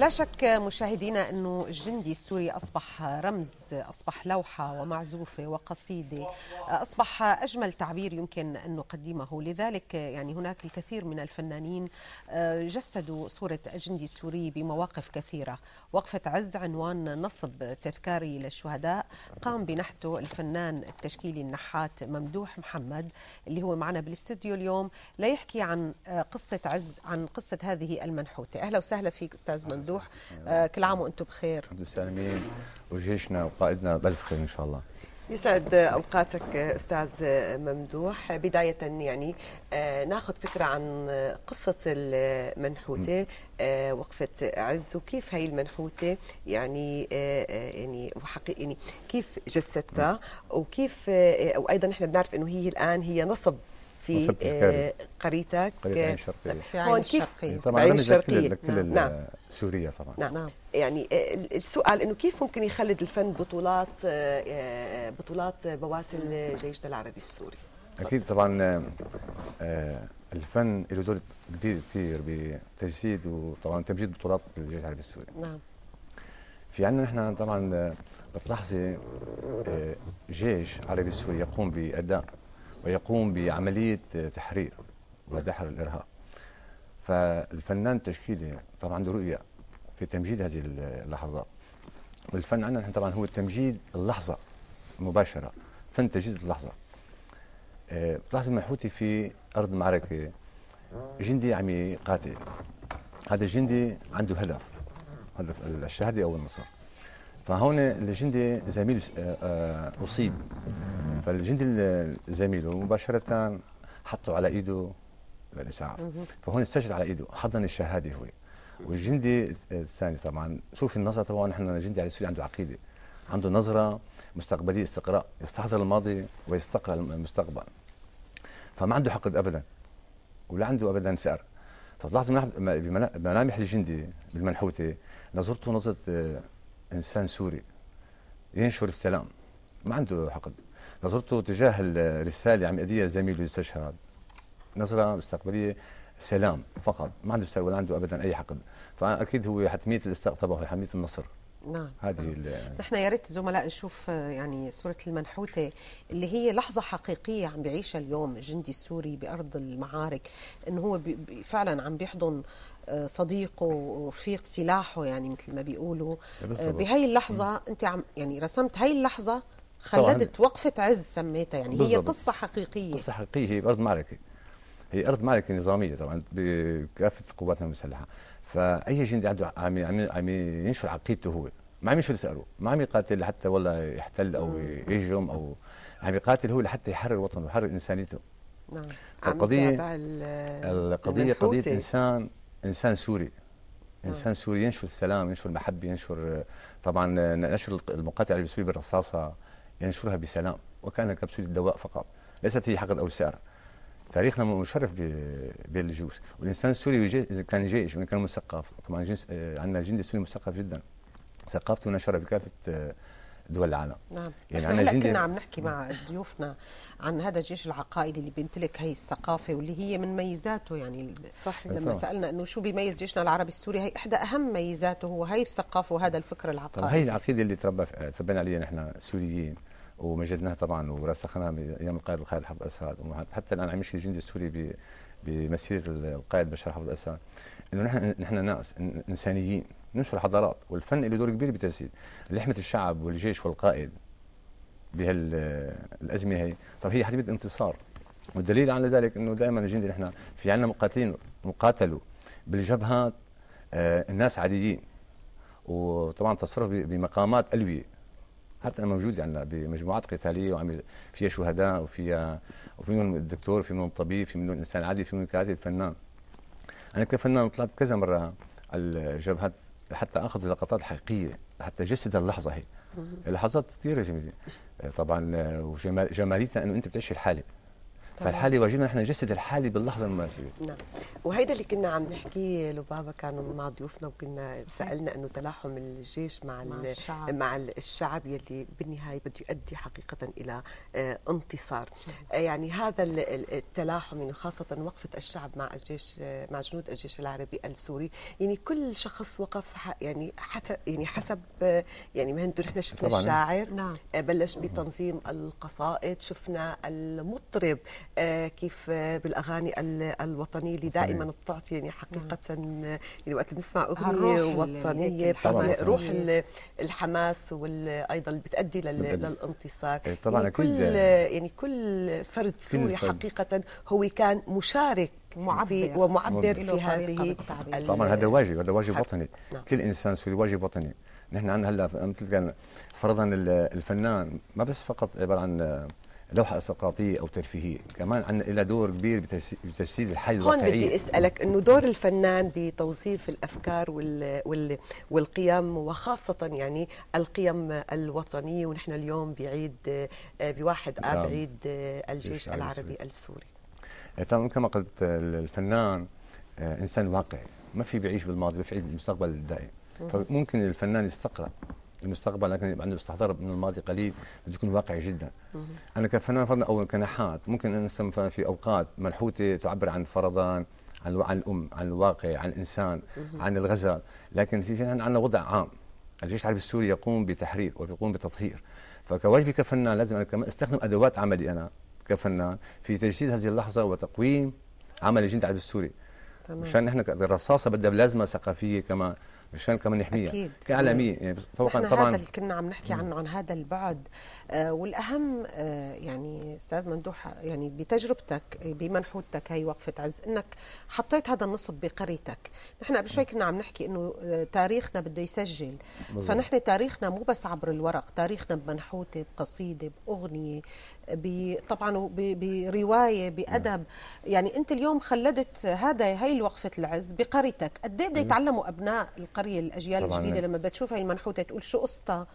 لا شك مشاهدينا أنه الجندي السوري أصبح رمز أصبح لوحة ومعزوفة وقصيدة أصبح أجمل تعبير يمكن أن نقدمه لذلك يعني هناك الكثير من الفنانين آه، جسدوا صورة الجندي السوري بمواقف كثيرة وقفة عز عنوان نصب تذكاري للشهداء قام بنحته الفنان التشكيلي النحات ممدوح محمد اللي هو معنا بالاستديو اليوم ليحكي عن آه، قصة عز عن قصة هذه المنحوتة أهلا وسهلا فيك أستاذ ممدوح ممدوح أيوة. آه كل عام وانتم بخير متسالمين وجيشنا وقائدنا بالف خير ان شاء الله يسعد اوقاتك استاذ ممدوح بدايه يعني آه، ناخذ فكره عن قصه المنحوته آه، وقفه عز وكيف هي المنحوته يعني آه، يعني وحقيقي يعني كيف جسدتها وكيف وايضا احنا بنعرف انه هي الان هي نصب في قريتك قريت عين شرقيه في عين الشرقيه طبعا رمز لكل نعم. نعم. سوريا طبعا نعم. نعم. يعني آه، السؤال انه كيف ممكن يخلد الفن بطولات آه، آه، بطولات بواسل جيشنا العربي السوري اكيد طبعا الفن له دور كبير كثير بتجسيد وطبعا تمجيد بطولات الجيش العربي السوري نعم في عندنا نحن طبعا بتلاحظي جيش عربي سوري يقوم باداء ويقوم بعمليه تحرير ودحر الارهاب فالفنان التشكيلي طبعا عنده رؤيه في تمجيد هذه اللحظات والفن عندنا نحن طبعا هو تمجيد اللحظه مباشره فن تجهيز اللحظه أه لحظه المنحوتي في ارض المعركه جندي عم يقاتل هذا الجندي عنده هدف هدف الشهاده او النصر فهون الجندي زميله آه، آه، اصيب فالجندي زميله مباشره حطوا على ايده بني يعني فهون استشهد على ايده حضن الشهاده هو والجندي الثاني طبعا شوف النظره طبعا نحن الجندي على السوري عنده عقيده عنده نظره مستقبليه استقراء يستحضر الماضي ويستقرا المستقبل فما عنده حقد ابدا ولا عنده ابدا سأر فطلعت بملامح الجندي بالمنحوته نظرته نظره آه، انسان سوري ينشر السلام ما عنده حقد نظرته تجاه الرساله عم يأديها زميله يستشهد نظره مستقبليه سلام فقط ما عنده ولا عنده ابدا اي حقد فاكيد هو حتميه الاستقطاب وحتميه النصر نعم هذه نحن يا ريت الزملاء نشوف يعني صوره المنحوته اللي هي لحظه حقيقيه عم بيعيشها اليوم الجندي السوري بارض المعارك انه هو فعلا عم بيحضن آه، صديقه ورفيق سلاحه يعني مثل ما بيقولوا آه، بهي اللحظه انت عم يعني رسمت هي اللحظه خلدت وقفه عز سميتها يعني بالزبط. هي قصه حقيقيه قصه حقيقيه بارض معركه هي أرض معركة نظامية طبعا بكافة قواتنا المسلحة فأي جندي عنده عم عم عم ينشر عقيدته هو ما عم ينشر يسأله ما عم يقاتل لحتى والله يحتل أو يهجم أو عم يقاتل هو لحتى يحرر وطنه ويحرر إنسانيته نعم القضية القضية قضية إنسان إنسان سوري نعم. انسان سوري ينشر السلام ينشر المحبه ينشر طبعا نشر المقاتل السوري بالرصاصه ينشرها بسلام وكانها كبسوله دواء فقط ليست هي حقد او سعر تاريخنا مشرف بالجيوش والانسان السوري كان جيش وكان مثقف طبعا جنس آه، عندنا الجندي السوري مثقف جدا ثقافته نشرها بكافه آه، دول العالم نعم يعني احنا هلا كنا عم نحكي مع ضيوفنا عن هذا الجيش العقائدي اللي بيمتلك هي الثقافه واللي هي من ميزاته يعني صح لما طبعا. سالنا انه شو بيميز جيشنا العربي السوري هي احدى اهم ميزاته هو هي الثقافه وهذا الفكر العقائدي هي العقيده اللي تربى آه، تربينا عليها نحن السوريين ومجدناها طبعا ورسخناها من ايام القائد الخالد حافظ اسد حتى الان عم يمشي الجندي السوري بمسيره القائد بشار حافظ اسد انه نحن نحن ناس انسانيين ننشر الحضارات والفن له دور كبير بتجسيد لحمه الشعب والجيش والقائد بهالازمه هي طب هي حتبيد انتصار والدليل على ذلك انه دائما الجندي نحن في عندنا مقاتلين مقاتلوا بالجبهات آه، الناس عاديين وطبعا تصرف بمقامات الويه حتى موجود يعني بمجموعات قتاليه وعم فيها شهداء وفيها وفي منهم الدكتور وفي منهم الطبيب في منهم انسان عادي في منهم كاتب فنان انا كفنان طلعت كذا مره على الجبهات حتى اخذ اللقطات الحقيقيه حتى جسد اللحظه هي لحظات كثيره جميله طبعا وجماليتها انه انت بتعيش الحاله فالحالة واجهنا نحن نجسد الحالة باللحظة المناسبة نعم وهيدا اللي كنا عم نحكيه لبابا كانوا مع ضيوفنا وكنا سألنا أنه تلاحم الجيش مع مع الشعب, مع الشعب يلي بالنهاية بده يؤدي حقيقة إلى آه، انتصار آه، يعني هذا التلاحم يعني خاصة وقفة الشعب مع الجيش آه، مع جنود الجيش العربي السوري يعني كل شخص وقف يعني حتى يعني حسب يعني مهنته نحن شفنا الشاعر نعم. بلش بتنظيم القصائد شفنا المطرب آه، كيف بالاغاني الوطنيه اللي دائما بتعطي يعني حقيقه نعم. يعني وقت بنسمع اغنيه وطنيه بتعطي روح الحماس وايضا اللي بتادي للانتصار إيه، طبعا يعني كل يعني. يعني كل فرد سوري حقيقه هو كان مشارك معبر ومعبر في هذه طبعا هذا واجب هذا واجب وطني نعم. كل انسان سوري واجب وطني نحن عندنا هلا مثل كان فرضا الفنان ما بس فقط عباره عن لوحه استقراطيه او ترفيهيه كمان عندنا لها دور كبير بتجسيد الحياة الواقعي هون بدي اسالك انه دور الفنان بتوظيف الافكار وال وال والقيم وخاصه يعني القيم الوطنيه ونحن اليوم بعيد آه، بواحد اب آه، نعم. عيد آه، الجيش العربي السوري إيه، طبعا كما قلت الفنان انسان واقعي ما في بيعيش بالماضي بيعيش بالمستقبل الدائم فممكن الفنان يستقرأ المستقبل لكن يبقى عنده استحضار من الماضي قليل بده يكون واقعي جدا انا كفنان فرضا او كنحات ممكن ان مثلا في اوقات ملحوته تعبر عن فرضان عن عن الام عن الواقع عن الانسان عن الغزل لكن في فنان عندنا وضع عام الجيش العربي السوري يقوم بتحرير ويقوم بتطهير فكواجبي كفنان لازم انا كمان استخدم ادوات عملي انا كفنان في تجسيد هذه اللحظه وتقويم عمل الجيش العربي السوري تمام مشان نحن الرصاصه بدها بلازمه ثقافيه كمان عشان كمان نحميها أكيد كاعلاميين يعني طبعا طبعا هذا اللي كنا عم نحكي عنه عن هذا البعد آه، والاهم آه، يعني استاذ مندوح يعني بتجربتك بمنحوتك هي وقفه عز انك حطيت هذا النصب بقريتك نحن قبل شوي كنا عم نحكي انه آه، تاريخنا بده يسجل بالضبط. فنحن تاريخنا مو بس عبر الورق تاريخنا بمنحوته بقصيده باغنيه طبعا بروايه بادب يعني انت اليوم خلدت هذا هي وقفه العز بقريتك قد ايه بده أيوه. يتعلموا ابناء القريه العبقريه الاجيال الجديده إيه. لما بتشوف هي المنحوته تقول شو قصتها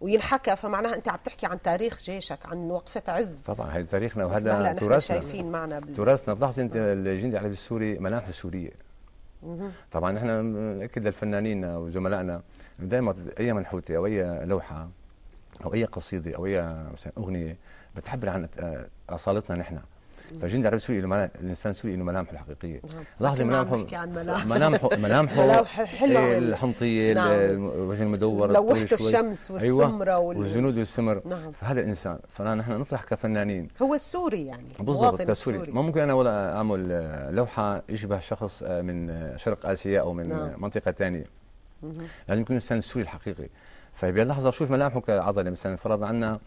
وينحكى فمعناها انت عم تحكي عن تاريخ جيشك عن وقفه عز طبعا هي تاريخنا وهذا تراثنا شايفين معنا بال... تراثنا بتلاحظ انت الجندي العربي السوري ملامحه سوريه طبعا نحن اكيد للفنانين وزملائنا دائما اي منحوته او اي لوحه او اي قصيده او اي مثلا اغنيه بتعبر عن اصالتنا نحن فالجندي العربي سئل ملامح الانسان سئل ملامحه الحقيقيه نعم. لاحظ ملامحه ملامحه ملامحه حلوه الحنطيه نعم. الوجه المدور لوحه الشمس أيوة. والسمره أيوة والجنود والسمر نعم. فهذا الانسان فنحن نطرح كفنانين هو السوري يعني بالضبط كسوري السوري. ما ممكن انا ولا اعمل آه، لوحه يشبه شخص آه، من شرق اسيا او من نعم. آه، منطقه ثانيه لازم يكون الانسان السوري الحقيقي فبهاللحظه شوف ملامحه كعضله مثلا فرض عندنا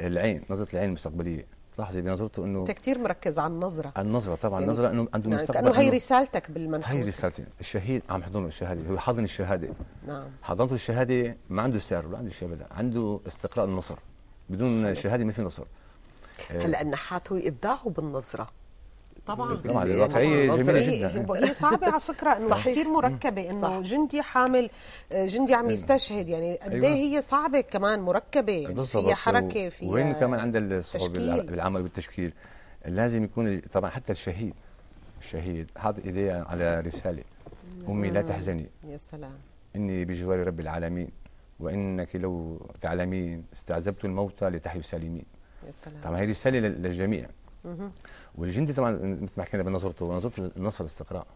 العين نظره العين المستقبليه لاحظي اللي نظرته انه انت كثير مركز على النظره النظره طبعا يعني النظره انه عنده يعني مستقبل كانه هي رسالتك بالمنحوت هي رسالتي الشهيد عم يحضنه الشهاده هو حاضن الشهاده نعم حضنته الشهاده ما عنده سعر ما عنده شيء ابدا عنده استقراء النصر بدون شهاده ما في نصر هلا آه. النحات هو ابداعه بالنظره طبعا الافلام يعني الواقعيه جميله جدا هي إيه، إيه، صعبه على فكره انه كثير مركبه انه جندي حامل آه، جندي عم أيوة. يستشهد يعني قد إيه أيوة. هي صعبه كمان مركبه يعني فيها حركه فيها وين كمان عند الصعوبه بالعمل والتشكيل لازم يكون طبعا حتى الشهيد الشهيد حاط ايديه على رساله امي لا تحزني يا سلام اني بجوار رب العالمين وانك لو تعلمين استعذبت الموتى لتحيوا سالمين يا سلام طبعا هي رساله للجميع والجندي طبعا مثل ما حكينا بنظرته نظرته النصر استقراء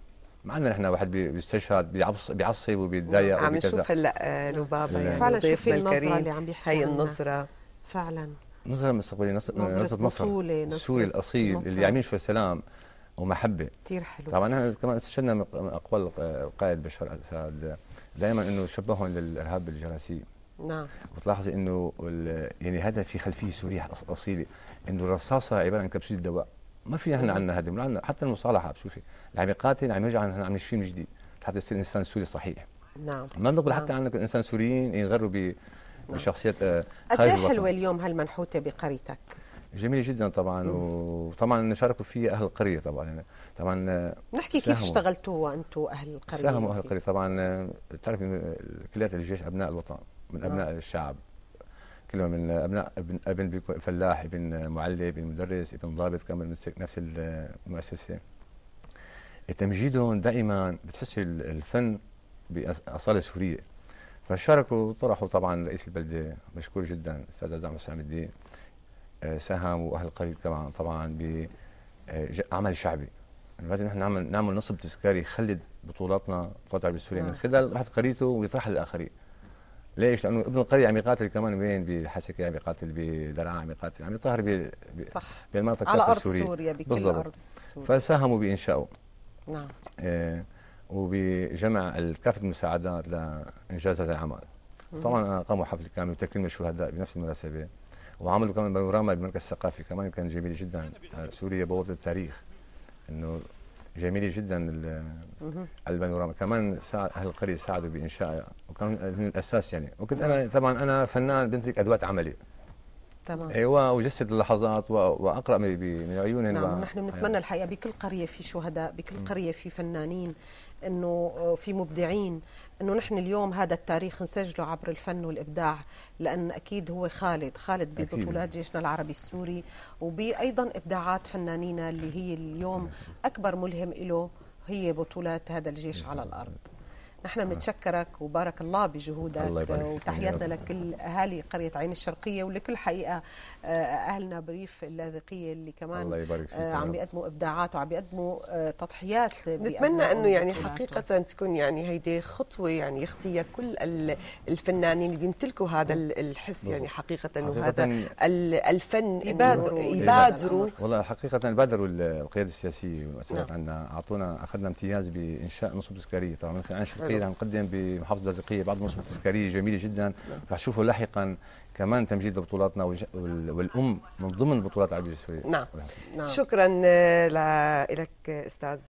معنا نحن واحد بيستشهد بيعصب وبيتضايق نعم، عم نشوف هلا آه، لبابا فعلا يعني شوفي النظره اللي عم بيحكي هي النظره فعلا نظره مستقبليه نظره نظره نصر السوري الاصيل اللي عم ينشر سلام ومحبه كثير حلو طبعا نحن كمان استشهدنا من اقوال القائد آه، بشار الاسد دائما انه شبههم للارهاب الجراسي نعم وتلاحظي انه يعني هذا في خلفيه سوريه اصيله انه الرصاصه عباره عن كبسوله دواء ما في نحن طيب. عندنا هدم عندنا حتى المصالحه بشوفي اللي عم يقاتل عم يرجع عم يشفي من جديد لحتى يصير انسان سوري صحيح نعم ما بنقبل نعم. حتى عندك انسان سوريين ينغروا نعم. بشخصيات آه، خارج إيه الوطن حلوه اليوم هالمنحوته بقريتك جميله جدا طبعا وطبعا شاركوا فيها اهل القريه طبعا يعني طبعا آه، نحكي كيف اشتغلتوا انتم اهل القريه ساهموا اهل القريه طبعا بتعرفي آه، كليات الجيش ابناء الوطن من نعم. ابناء نعم. الشعب كلهم من ابناء ابن ابن فلاح ابن معلم ابن مدرس ابن ضابط كمان نفس المؤسسه تمجيدهم دائما بتحس الفن باصاله سوريه فشاركوا وطرحوا طبعا رئيس البلده مشكور جدا استاذ عزام حسام الدين آه، ساهم واهل قريب كمان طبعا بعمل آه، شعبي لازم نحن نعمل نعمل نصب تذكاري يخلد بطولاتنا بطولات العربيه السوريه من نعم. خلال واحد قريته ويطرحها للاخرين ليش؟ لانه ابن القريه عم يعني يقاتل كمان وين؟ بحسكه عم يعني، يقاتل بدرعا عم يقاتل عم يعني يطهر ب... ب... صح بالمنطقه على ارض سوريا, سوريا بكل بالضبط. ارض سوريا فساهموا بانشائه نعم آه وبجمع كافه المساعدات لانجاز هذا العمل طبعا قاموا حفل كامل وتكريم الشهداء بنفس المناسبه وعملوا كمان بانوراما بالمركز الثقافي كمان كان جميل جدا سوريا بوابه التاريخ انه جميله جدا البانوراما كمان اهل القريه ساعدوا بانشائها وكان من الاساس يعني وكنت انا طبعا انا فنان بنتج ادوات عملي تمام ايوه واجسد اللحظات واقرا من عيونهم نعم نحن بنتمنى أيوة. الحقيقه بكل قريه في شهداء بكل قريه في فنانين انه آه، في مبدعين انه نحن اليوم هذا التاريخ نسجله عبر الفن والابداع لان اكيد هو خالد خالد ببطولات جيشنا العربي السوري وبايضا ابداعات فنانينا اللي هي اليوم اكبر ملهم له هي بطولات هذا الجيش على الارض نحن آه. بنتشكرك وبارك الله بجهودك الله وتحياتنا لكل اهالي قريه عين الشرقيه ولكل حقيقه آه، اهلنا بريف اللاذقيه اللي كمان الله يبارك فيك آه، عم بيقدموا ابداعات وعم بيقدموا تضحيات نتمنى انه يعني حقيقه تكون يعني هيدي خطوه يعني يخطيها كل الفنانين اللي بيمتلكوا هذا الحس يعني حقيقه وهذا الفن يبادروا يبادروا والله حقيقه بادروا القياده السياسيه والمؤسسات نعم. عندنا اعطونا اخذنا امتياز بانشاء نصب تذكاريه طبعا عين الشرقيه جميله نقدم بمحافظه اللاذقيه بعض موسم تذكاري جميله جدا نعم. راح تشوفوا لاحقا كمان تمجيد لبطولاتنا والام من ضمن بطولات العربيه السوريه نعم. نعم, نعم. شكرا آه، لك آه، استاذ